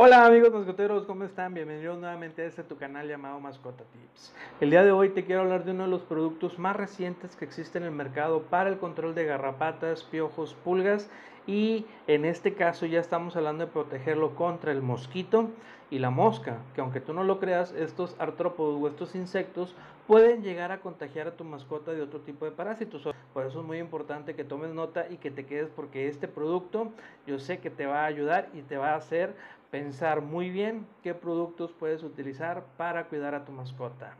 Hola amigos mascoteros, ¿cómo están? Bienvenidos nuevamente a este tu canal llamado Mascota Tips. El día de hoy te quiero hablar de uno de los productos más recientes que existe en el mercado para el control de garrapatas, piojos, pulgas y en este caso ya estamos hablando de protegerlo contra el mosquito y la mosca, que aunque tú no lo creas, estos artrópodos o estos insectos pueden llegar a contagiar a tu mascota de otro tipo de parásitos. Por eso es muy importante que tomes nota y que te quedes porque este producto yo sé que te va a ayudar y te va a hacer pensar muy bien qué productos puedes utilizar para cuidar a tu mascota.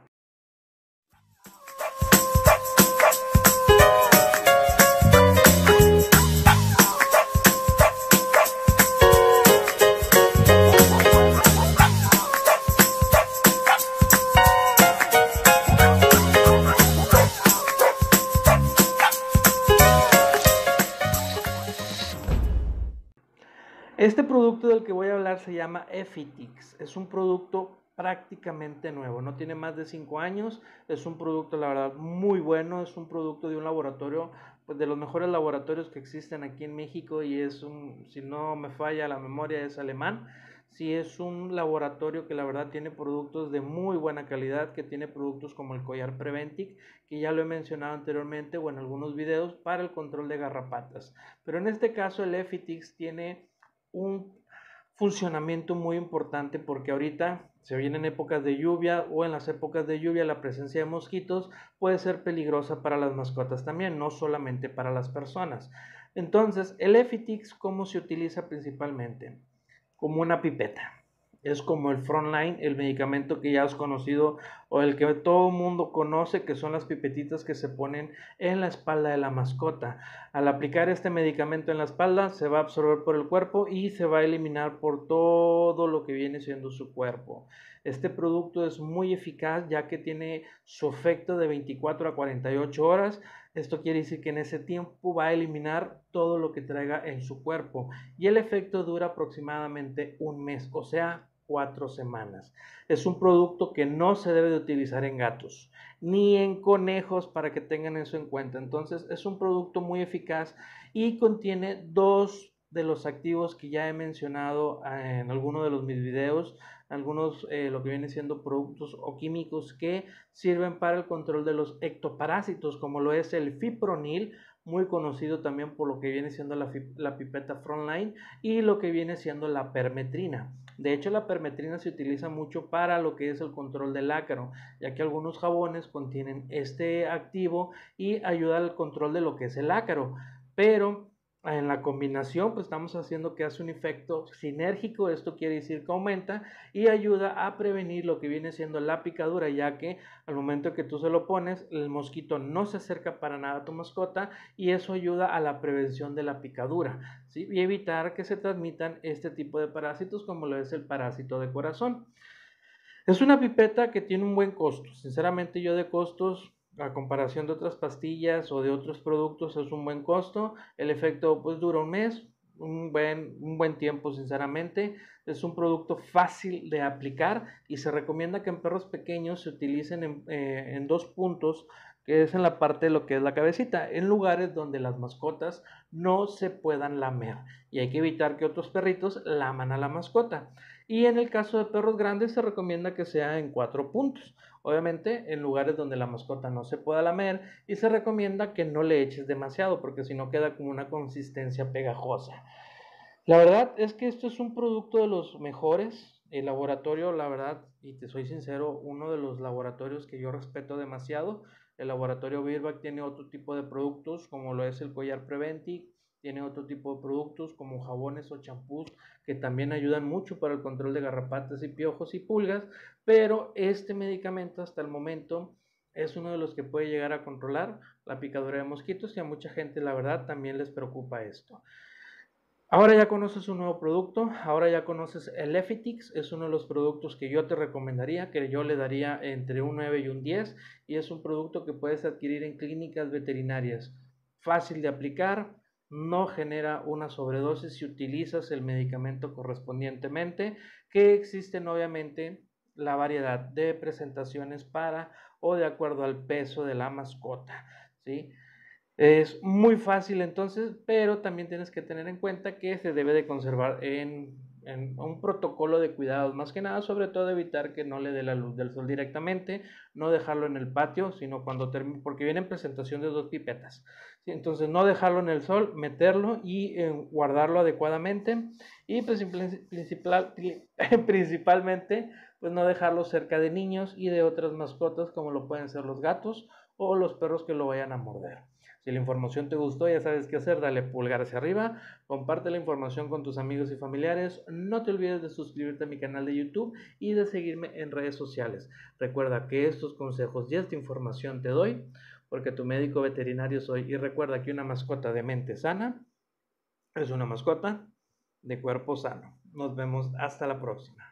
Este producto del que voy a hablar se llama Efitix. Es un producto prácticamente nuevo, no tiene más de 5 años, es un producto la verdad muy bueno, es un producto de un laboratorio, pues de los mejores laboratorios que existen aquí en México y es un, si no me falla la memoria, es alemán, sí es un laboratorio que la verdad tiene productos de muy buena calidad, que tiene productos como el collar Preventic, que ya lo he mencionado anteriormente o en algunos videos, para el control de garrapatas, pero en este caso el Efitix tiene un funcionamiento muy importante porque ahorita se vienen épocas de lluvia o en las épocas de lluvia la presencia de mosquitos puede ser peligrosa para las mascotas también, no solamente para las personas. Entonces, el Efitix, ¿cómo se utiliza principalmente? Como una pipeta es como el frontline, el medicamento que ya has conocido o el que todo el mundo conoce, que son las pipetitas que se ponen en la espalda de la mascota. Al aplicar este medicamento en la espalda, se va a absorber por el cuerpo y se va a eliminar por todo lo que viene siendo su cuerpo. Este producto es muy eficaz ya que tiene su efecto de 24 a 48 horas esto quiere decir que en ese tiempo va a eliminar todo lo que traiga en su cuerpo y el efecto dura aproximadamente un mes, o sea, cuatro semanas. Es un producto que no se debe de utilizar en gatos ni en conejos para que tengan eso en cuenta. Entonces es un producto muy eficaz y contiene dos de los activos que ya he mencionado ah, en alguno de los mis videos, algunos eh, lo que viene siendo productos o químicos que sirven para el control de los ectoparásitos, como lo es el fipronil, muy conocido también por lo que viene siendo la, la pipeta frontline y lo que viene siendo la permetrina. De hecho, la permetrina se utiliza mucho para lo que es el control del ácaro, ya que algunos jabones contienen este activo y ayuda al control de lo que es el ácaro. Pero en la combinación, pues estamos haciendo que hace un efecto sinérgico, esto quiere decir que aumenta y ayuda a prevenir lo que viene siendo la picadura, ya que al momento que tú se lo pones, el mosquito no se acerca para nada a tu mascota y eso ayuda a la prevención de la picadura y evitar que se transmitan este tipo de parásitos como lo es el parásito de corazón. Es una pipeta que tiene un buen costo, sinceramente yo de costos a comparación de otras pastillas o de otros productos es un buen costo. El efecto pues dura un mes, un buen, un buen tiempo sinceramente. Es un producto fácil de aplicar y se recomienda que en perros pequeños se utilicen en, eh, en dos puntos que es en la parte de lo que es la cabecita, en lugares donde las mascotas no se puedan lamer y hay que evitar que otros perritos laman a la mascota. Y en el caso de perros grandes se recomienda que sea en cuatro puntos. Obviamente en lugares donde la mascota no se pueda lamer y se recomienda que no le eches demasiado porque si no queda con una consistencia pegajosa. La verdad es que esto es un producto de los mejores. El laboratorio, la verdad, y te soy sincero, uno de los laboratorios que yo respeto demasiado. El laboratorio Birback tiene otro tipo de productos como lo es el collar Preventi, tiene otro tipo de productos como jabones o champús que también ayudan mucho para el control de garrapatas y piojos y pulgas, pero este medicamento hasta el momento es uno de los que puede llegar a controlar la picadura de mosquitos y a mucha gente la verdad también les preocupa esto. Ahora ya conoces un nuevo producto, ahora ya conoces el Efitix, es uno de los productos que yo te recomendaría, que yo le daría entre un 9 y un 10 y es un producto que puedes adquirir en clínicas veterinarias, fácil de aplicar, no genera una sobredosis si utilizas el medicamento correspondientemente, que existen obviamente la variedad de presentaciones para o de acuerdo al peso de la mascota, ¿sí? Es muy fácil entonces, pero también tienes que tener en cuenta que se debe de conservar en un protocolo de cuidados, más que nada, sobre todo evitar que no le dé la luz del sol directamente, no dejarlo en el patio, sino cuando termine, porque viene en presentación de dos pipetas. Entonces, no dejarlo en el sol, meterlo y eh, guardarlo adecuadamente y pues, principalmente, pues no dejarlo cerca de niños y de otras mascotas como lo pueden ser los gatos o los perros que lo vayan a morder. Si la información te gustó, ya sabes qué hacer, dale pulgar hacia arriba, comparte la información con tus amigos y familiares, no te olvides de suscribirte a mi canal de YouTube y de seguirme en redes sociales. Recuerda que estos consejos y esta información te doy porque tu médico veterinario soy y recuerda que una mascota de mente sana es una mascota de cuerpo sano. Nos vemos hasta la próxima.